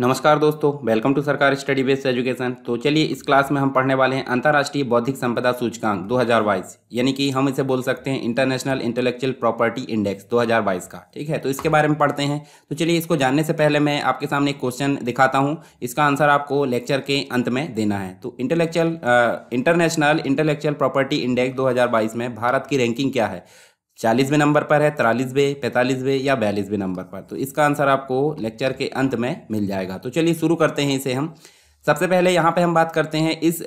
नमस्कार दोस्तों welcome to Sarkar study based education तो चलिए इस क्लास में हम पढ़ने वाले हैं अंतर्राष्ट्रीय बौद्धिक संपदा सूचकांक 2022 यानी कि हम इसे बोल सकते हैं इंटरनेशनल इंटेलेक्चुअल प्रॉपर्टी इंडेक्स 2022 का ठीक है तो इसके बारे में पढ़ते हैं तो चलिए इसको जानने से पहले मैं आपके सामने एक क्वेश्चन दिखाता हूँ इसका आंसर आपको लेक्चर के अंत में देना है तो intellectual international intellectual property index दो में भारत की रैंकिंग क्या है चालीसवें नंबर पर है तिरालीसवें पैंतालीसवें या बयालीसवें नंबर पर तो इसका आंसर आपको लेक्चर के अंत में मिल जाएगा तो चलिए शुरू करते हैं इसे हम सबसे पहले यहाँ पे हम बात करते हैं इस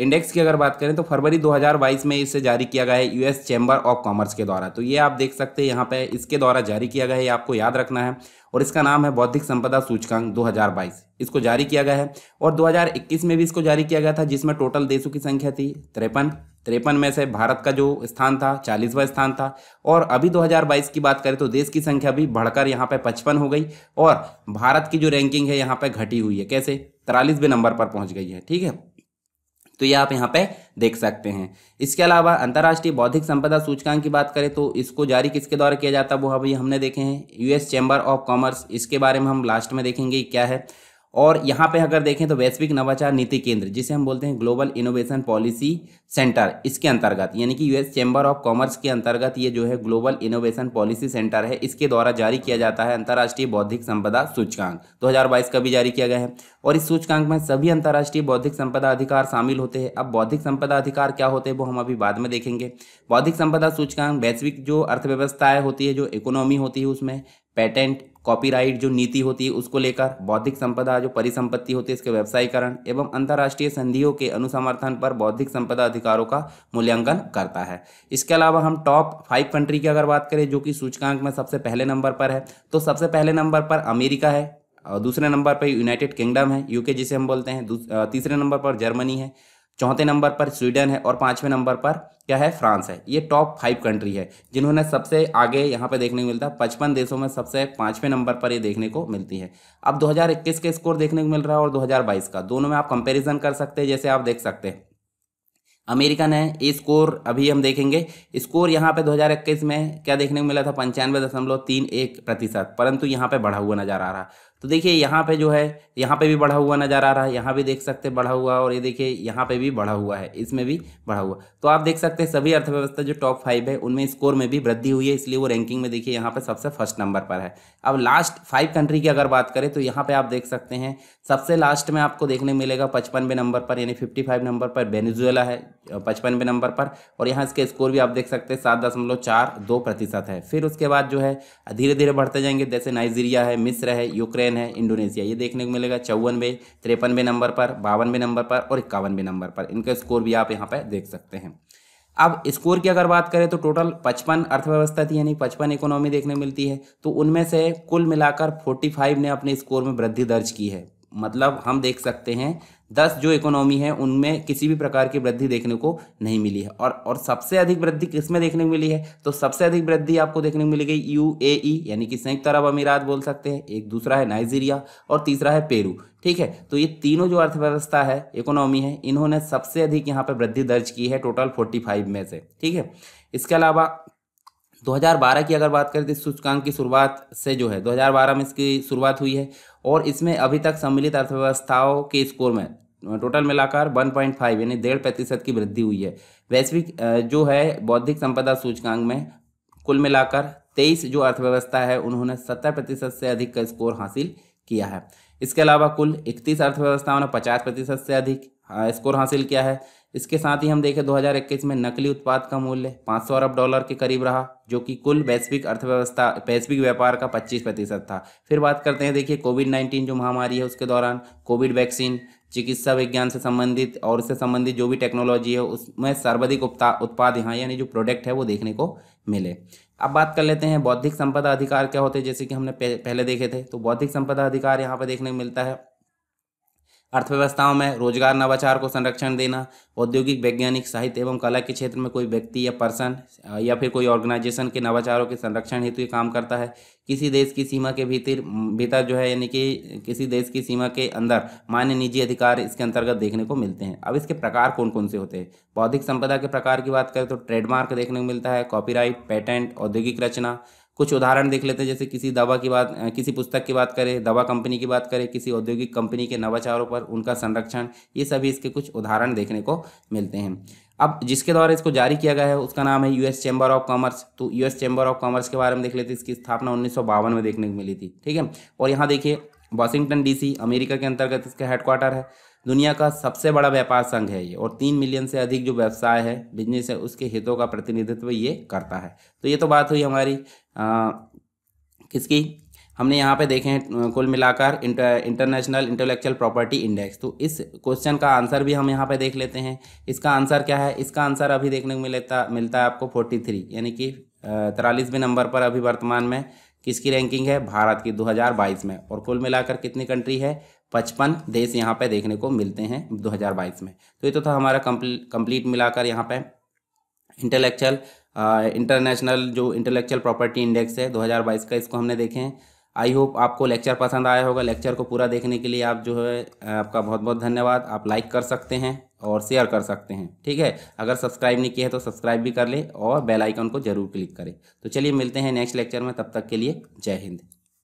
इंडेक्स की अगर बात करें तो फरवरी 2022 में इसे जारी किया गया है यूएस चैम्बर ऑफ कॉमर्स के द्वारा तो ये आप देख सकते हैं यहाँ पे इसके द्वारा जारी किया गया है आपको याद रखना है और इसका नाम है बौद्धिक संपदा सूचकांक 2022 इसको जारी किया गया है और 2021 में भी इसको जारी किया गया था जिसमें टोटल देशों की संख्या थी तिरपन तिरपन में से भारत का जो स्थान था चालीसवा स्थान था और अभी 2022 की बात करें तो देश की संख्या भी बढ़कर यहाँ पे पचपन हो गई और भारत की जो रैंकिंग है यहाँ पे घटी हुई है कैसे तिरालीसवें नंबर पर पहुँच गई है ठीक है तो ये आप यहाँ पे देख सकते हैं इसके अलावा अंतर्राष्ट्रीय बौद्धिक संपदा सूचकांक की बात करें तो इसको जारी किसके द्वारा किया जाता है वो अभी हमने देखे हैं यूएस चैम्बर ऑफ कॉमर्स इसके बारे में हम लास्ट में देखेंगे क्या है और यहाँ पे अगर देखें तो वैश्विक नवाचार नीति केंद्र जिसे हम बोलते हैं ग्लोबल इनोवेशन पॉलिसी सेंटर इसके अंतर्गत यानी कि यूएस चैम्बर ऑफ कॉमर्स के अंतर्गत ये जो है ग्लोबल इनोवेशन पॉलिसी सेंटर है इसके द्वारा जारी किया जाता है अंतर्राष्ट्रीय बौद्धिक संपदा सूचकांक 2022 का भी जारी किया गया है और इस सूचकांक में सभी अंतर्राष्ट्रीय बौद्धिक संपदा अधिकार शामिल होते हैं अब बौद्धिक संपदा अधिकार क्या होते हैं वो हम अभी बाद में देखेंगे बौद्धिक संपदा सूचकांक वैश्विक जो अर्थव्यवस्थाएं होती है जो इकोनॉमी होती है उसमें पेटेंट कॉपीराइट जो नीति होती है उसको लेकर बौद्धिक संपदा जो परिसंपत्ति होती है इसके व्यवसायीकरण एवं अंतर्राष्ट्रीय संधियों के अनुसमर्थन पर बौद्धिक संपदा अधिकारों का मूल्यांकन करता है इसके अलावा हम टॉप फाइव कंट्री की अगर बात करें जो कि सूचकांक में सबसे पहले नंबर पर है तो सबसे पहले नंबर पर अमेरिका है और दूसरे नंबर पर यूनाइटेड किंगडम है यूके जिसे हम बोलते हैं तीसरे नंबर पर जर्मनी है चौथे नंबर पर स्वीडन है और पाँचवें नंबर पर क्या है फ्रांस है ये टॉप फाइव कंट्री है जिन्होंने सबसे आगे यहाँ पे देखने को मिलता है पचपन देशों में सबसे पाँचवें नंबर पर ये देखने को मिलती है अब 2021 के स्कोर देखने को मिल रहा है और 2022 का दोनों में आप कंपैरिजन कर सकते हैं जैसे आप देख सकते हैं अमेरिकन है ये स्कोर अभी हम देखेंगे स्कोर यहाँ पे 2021 में क्या देखने को मिला था पंचानवे दशमलव तीन एक प्रतिशत परंतु यहाँ पे बढ़ा हुआ नज़र आ रहा तो देखिए यहाँ पे जो है यहाँ पे भी बढ़ा हुआ नज़र आ रहा है यहाँ भी देख सकते बढ़ा हुआ और ये देखिए यहाँ पे भी बढ़ा हुआ है इसमें भी बढ़ा हुआ तो आप देख सकते हैं सभी अर्थव्यवस्था जो टॉप फाइव है उनमें स्कोर में भी वृद्धि हुई है इसलिए वो रैंकिंग में देखिए यहाँ पे सबसे फर्स्ट नंबर पर है अब लास्ट फाइव कंट्री की अगर बात करें तो यहाँ पे आप देख सकते हैं सबसे लास्ट में आपको देखने मिलेगा पचपनवे नंबर पर यानी फिफ्टी नंबर पर वेनेजुएला है पचपनवे नंबर पर और यहाँ इसके स्कोर भी आप देख सकते हैं सात दशमलव चार दो प्रतिशत है फिर उसके बाद जो है धीरे धीरे बढ़ते जाएंगे जैसे नाइजीरिया है मिस्र है यूक्रेन है इंडोनेशिया ये देखने को मिलेगा चौवनवे तिरपनवे नंबर पर बावनवे नंबर पर और इक्यावनवे नंबर पर इनका स्कोर भी आप यहाँ पर देख सकते हैं अब स्कोर की अगर बात करें तो टोटल पचपन अर्थव्यवस्था थी यानी पचपन इकोनॉमी देखने मिलती है तो उनमें से कुल मिलाकर फाइव ने अपने स्कोर में वृद्धि दर्ज की है मतलब हम देख सकते हैं दस जो इकोनॉमी है उनमें किसी भी प्रकार की वृद्धि देखने को नहीं मिली है और और सबसे अधिक वृद्धि किसमें देखने को मिली है तो सबसे अधिक वृद्धि आपको देखने को मिली गई यू ए e, ई यानी कि संयुक्त अरब अमीरात बोल सकते हैं एक दूसरा है नाइजीरिया और तीसरा है पेरू ठीक है तो ये तीनों जो अर्थव्यवस्था है इकोनॉमी है इन्होंने सबसे अधिक यहाँ पर वृद्धि दर्ज की है टोटल फोर्टी फाइव में से ठीक है इसके अलावा 2012 की अगर बात करें तो इस सूचकांक की शुरुआत से जो है 2012 में इसकी शुरुआत हुई है और इसमें अभी तक सम्मिलित अर्थव्यवस्थाओं के स्कोर में टोटल मिलाकर 1.5 यानी डेढ़ प्रतिशत की वृद्धि हुई है वैश्विक जो है बौद्धिक संपदा सूचकांक में कुल मिलाकर तेईस जो अर्थव्यवस्था है उन्होंने सत्तर प्रतिशत से अधिक का स्कोर हासिल किया है इसके अलावा कुल इकतीस अर्थव्यवस्थाओं ने पचास प्रतिशत से अधिक हाँ, स्कोर हासिल किया है इसके साथ ही हम देखें 2021 में नकली उत्पाद का मूल्य 500 अरब डॉलर के करीब रहा जो कि कुल वैश्विक अर्थव्यवस्था वैश्विक व्यापार का 25 प्रतिशत था फिर बात करते हैं देखिए कोविड 19 जो महामारी है उसके दौरान कोविड वैक्सीन चिकित्सा विज्ञान से संबंधित और उससे संबंधित जो भी टेक्नोलॉजी है उसमें सर्वाधिक उत्पाद यहाँ यानी जो प्रोडक्ट है वो देखने को मिले अब बात कर लेते हैं बौद्धिक संपदा अधिकार क्या होते हैं जैसे कि हमने पहले देखे थे तो बौद्धिक संपदा अधिकार यहाँ पर देखने को मिलता है अर्थव्यवस्थाओं में रोजगार नवाचार को संरक्षण देना औद्योगिक वैज्ञानिक साहित्य एवं कला के क्षेत्र में कोई व्यक्ति या पर्सन या फिर कोई ऑर्गेनाइजेशन के नवाचारों के संरक्षण हेतु काम करता है किसी देश की सीमा के भीतर भीतर जो है यानी कि किसी देश की सीमा के अंदर मान्य निजी अधिकार इसके अंतर्गत देखने को मिलते हैं अब इसके प्रकार कौन कौन से होते हैं बौद्धिक संपदा के प्रकार की बात करें तो ट्रेडमार्क देखने को मिलता है कॉपीराइट पेटेंट औद्योगिक रचना कुछ उदाहरण देख लेते हैं जैसे किसी दवा की बात किसी पुस्तक की बात करें दवा कंपनी की बात करें किसी औद्योगिक कंपनी के नवाचारों पर उनका संरक्षण ये सभी इसके कुछ उदाहरण देखने को मिलते हैं अब जिसके द्वारा इसको जारी किया गया है उसका नाम है यूएस चैम्बर ऑफ कॉमर्स तो यूएस चैम्बर ऑफ कॉमर्स के बारे में देख लेते इसकी स्थापना उन्नीस में देखने को मिली थी ठीक है और यहाँ देखिए वाशिंगटन डीसी अमेरिका के अंतर्गत इसका हेडक्वार्टर है दुनिया का सबसे बड़ा व्यापार संघ है ये और तीन मिलियन से अधिक जो व्यवसाय है बिजनेस है उसके हितों का प्रतिनिधित्व ये करता है तो ये तो बात हुई हमारी किसकी हमने यहाँ पे देखे हैं कुल मिलाकर inter, international intellectual property index तो इस क्वेश्चन का आंसर भी हम यहाँ पे देख लेते हैं इसका आंसर क्या है इसका आंसर अभी देखने को मिलता मिलता है आपको फोर्टी थ्री यानी कि तिरालीसवें नंबर पर अभी वर्तमान में किसकी रैंकिंग है भारत की 2022 में और कुल मिलाकर कितनी कंट्री है पचपन देश यहाँ पे देखने को मिलते हैं दो में तो ये तो था हमारा कंप्लीट मिलाकर यहाँ पे इंटेलेक्चुअल इंटरनेशनल जो इंटेलेक्चुअल प्रॉपर्टी इंडेक्स है 2022 का इसको हमने देखे हैं आई होप आपको लेक्चर पसंद आया होगा लेक्चर को पूरा देखने के लिए आप जो है आपका बहुत बहुत धन्यवाद आप लाइक कर सकते हैं और शेयर कर सकते हैं ठीक है अगर सब्सक्राइब नहीं किया है तो सब्सक्राइब भी कर ले और बेल आइकन को जरूर क्लिक करें तो चलिए मिलते हैं नेक्स्ट लेक्चर में तब तक के लिए जय हिंद